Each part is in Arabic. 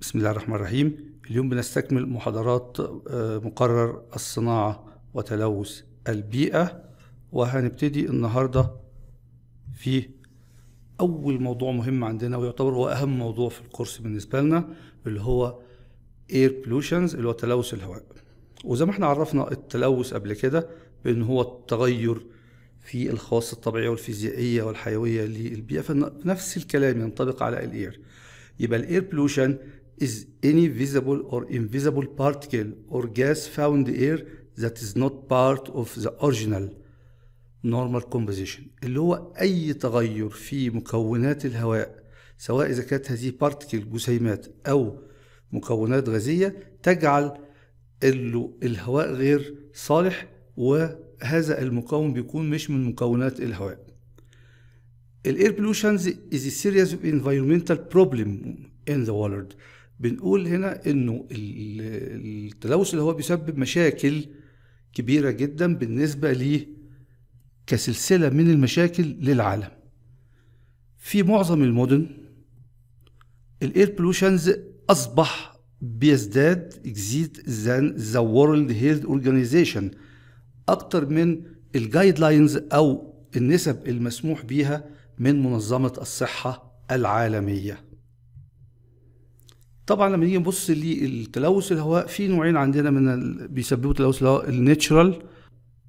بسم الله الرحمن الرحيم اليوم بنستكمل محاضرات آه، مقرر الصناعة وتلوث البيئة وهنبتدي النهاردة في أول موضوع مهم عندنا ويعتبر هو أهم موضوع في الكورس بالنسبة لنا اللي هو Air pollutions اللي هو تلوث الهواء وزي ما احنا عرفنا التلوث قبل كده بأن هو التغير في الخواص الطبيعية والفيزيائية والحيوية للبيئة فنفس الكلام ينطبق على الاير يبقى الاير pollution is any visible or invisible particle or gas found air that is not part of the original normal composition اللي هو أي تغير في مكونات الهواء سواء إذا كانت هذه بارتكل جسيمات أو مكونات غازية تجعل الهواء غير صالح وهذا المكون بيكون مش من مكونات الهواء air pollution is a serious environmental problem in the world بنقول هنا انه التلوث اللي هو بيسبب مشاكل كبيره جدا بالنسبه ليه كسلسله من المشاكل للعالم في معظم المدن الاير بلوشنز اصبح بيزداد يزيد ذا وورلد هيلث اورجانيزيشن اكتر من الجايد لاينز او النسب المسموح بيها من منظمه الصحه العالميه طبعا لما نيجي نبص للتلوث الهواء في نوعين عندنا من ال... بيسببوا تلوث الهواء الناتشرال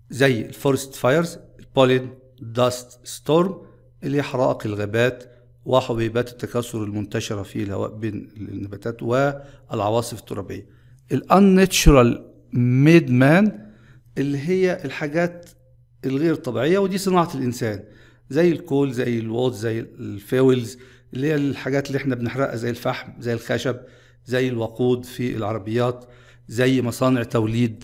زي الفورست فايرز البولين داست ستورم اللي هي حرائق الغابات وحبيبات التكاثر المنتشرة في الهواء بين النباتات والعواصف الترابية الانناتشرال ميد مان اللي هي الحاجات الغير طبيعية ودي صناعة الإنسان زي الكول زي الوات زي الفاولز اللي هي الحاجات اللي احنا بنحرقها زي الفحم زي الخشب زي الوقود في العربيات زي مصانع توليد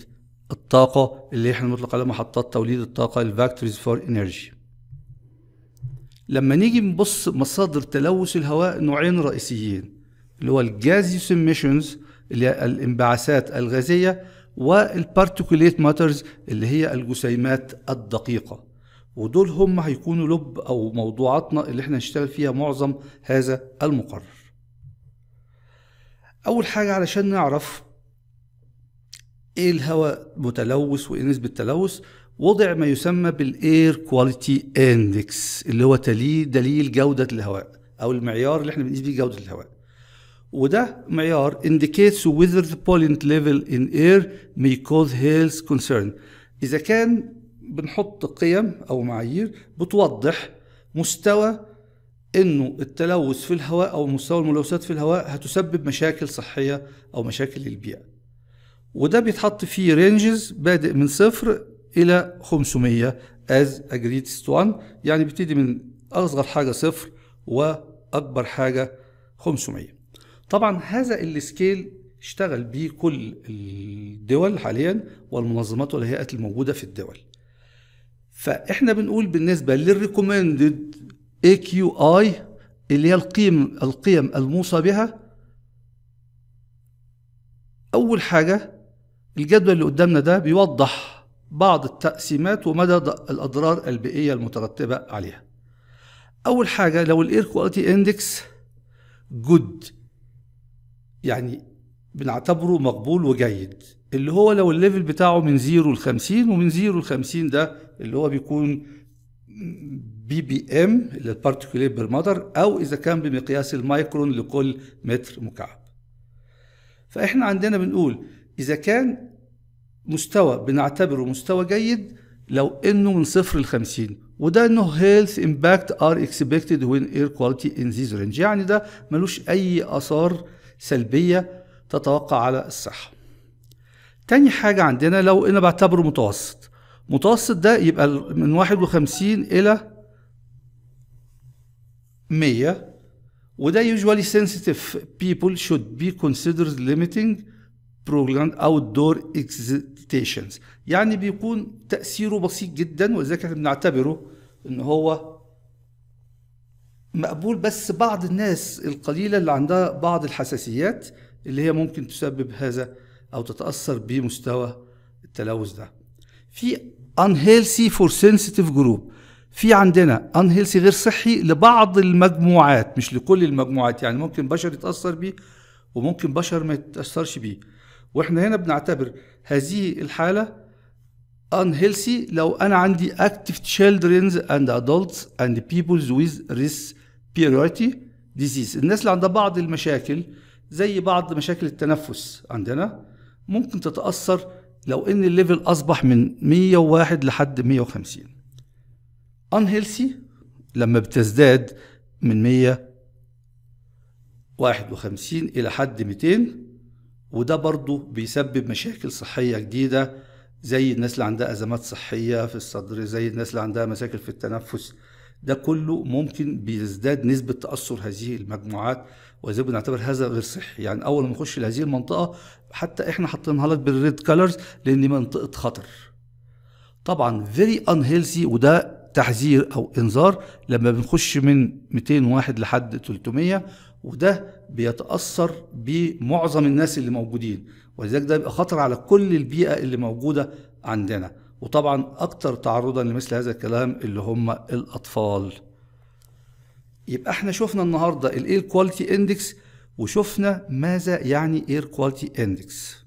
الطاقة اللي احنا بنطلق عليها محطات توليد الطاقة الفاكتوريز فور انرجي لما نيجي نبص مصادر تلوث الهواء نوعين رئيسيين اللي هو الجازيوس ميشنز اللي هي الانبعاثات الغازية والبارتيكوليت ماترز اللي هي الجسيمات الدقيقة ودول هم هيكونوا لب أو موضوعاتنا اللي احنا هنشتغل فيها معظم هذا المقرر أول حاجة علشان نعرف ايه الهواء متلوث وايه نسبة التلوث وضع ما يسمى بالاير كواليتي اندكس اللي هو تلي دليل جودة الهواء او المعيار اللي احنا بنقيس بيه جودة الهواء وده معيار indicates whether the pollutant level in air may cause health concern إذا كان بنحط قيم او معايير بتوضح مستوى انه التلوث في الهواء او مستوى الملوثات في الهواء هتسبب مشاكل صحيه او مشاكل للبيئه وده بيتحط فيه رينجز بادئ من صفر الى 500 از اجريتست 1 يعني بيبتدي من اصغر حاجه صفر واكبر حاجه 500 طبعا هذا السكيل اشتغل بيه كل الدول حاليا والمنظمات والهيئات الموجوده في الدول فاحنا بنقول بالنسبه للريكومندد اي كيو اي اللي هي القيم القيم الموصى بها اول حاجه الجدول اللي قدامنا ده بيوضح بعض التقسيمات ومدى الاضرار البيئيه المترتبه عليها اول حاجه لو الاير كواليتي اندكس جود يعني بنعتبره مقبول وجيد اللي هو لو الليفل بتاعه من 0 ل 50 ومن 0 ل 50 ده اللي هو بيكون بي بي ام اللي البارتيكوليت بالمطر او اذا كان بمقياس المايكرون لكل متر مكعب فاحنا عندنا بنقول اذا كان مستوى بنعتبره مستوى جيد لو انه من صفر ل 50 وده انه هيلث امباكت ار اكسبكتد وين اير كواليتي ان ذيز رينج يعني ده ملوش اي اثار سلبيه تتوقع على الصحه تاني حاجة عندنا لو أنا بعتبره متوسط متوسط ده يبقى من واحد وخمسين إلى مية وده usually sensitive people should be considered limiting prolonged outdoor excitations يعني بيكون تأثيره بسيط جدا ولذلك احنا بنعتبره إن هو مقبول بس بعض الناس القليلة اللي عندها بعض الحساسيات اللي هي ممكن تسبب هذا او تتاثر بمستوى التلوث ده في unhealthy for sensitive group في عندنا unhealthy غير صحي لبعض المجموعات مش لكل المجموعات يعني ممكن بشر يتاثر بيه وممكن بشر ما يتاثرش بيه واحنا هنا بنعتبر هذه الحاله unhealthy لو انا عندي active children and adults and people with respiratory disease الناس اللي عندها بعض المشاكل زي بعض مشاكل التنفس عندنا ممكن تتأثر لو ان الليفل اصبح من 101 لحد 150 unhealthy لما بتزداد من 151 الى حد 200 وده برضه بيسبب مشاكل صحيه جديده زي الناس اللي عندها ازمات صحيه في الصدر زي الناس اللي عندها مشاكل في التنفس ده كله ممكن بيزداد نسبة تأثر هذه المجموعات وازاي بنعتبر هذا غير صحي يعني اول ما نخش لهذه المنطقه حتى احنا حاطينها لك بالريد كالرز لان منطقه خطر طبعا فيري ان هيلثي وده تحذير او انذار لما بنخش من 201 لحد 300 وده بيتاثر بمعظم الناس اللي موجودين ولذلك ده بيبقى خطر على كل البيئه اللي موجوده عندنا وطبعا أكتر تعرضا لمثل هذا الكلام اللي هم الأطفال يبقى احنا شفنا النهاردة الاير كواليتي اندكس وشفنا ماذا يعني اير كواليتي اندكس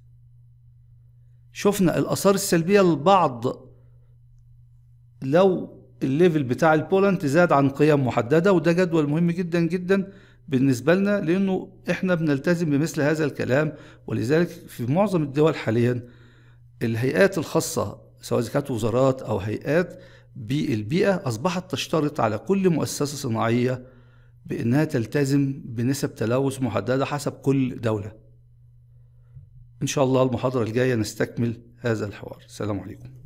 شفنا الآثار السلبية لبعض لو الليفل بتاع البولنت زاد عن قيم محددة وده جدول مهم جدا جدا بالنسبة لنا لأنه إحنا بنلتزم بمثل هذا الكلام ولذلك في معظم الدول حاليا الهيئات الخاصة سواء كانت وزارات أو هيئات بالبيئة أصبحت تشترط على كل مؤسسة صناعية بأنها تلتزم بنسب تلوث محددة حسب كل دولة إن شاء الله المحاضرة الجاية نستكمل هذا الحوار السلام عليكم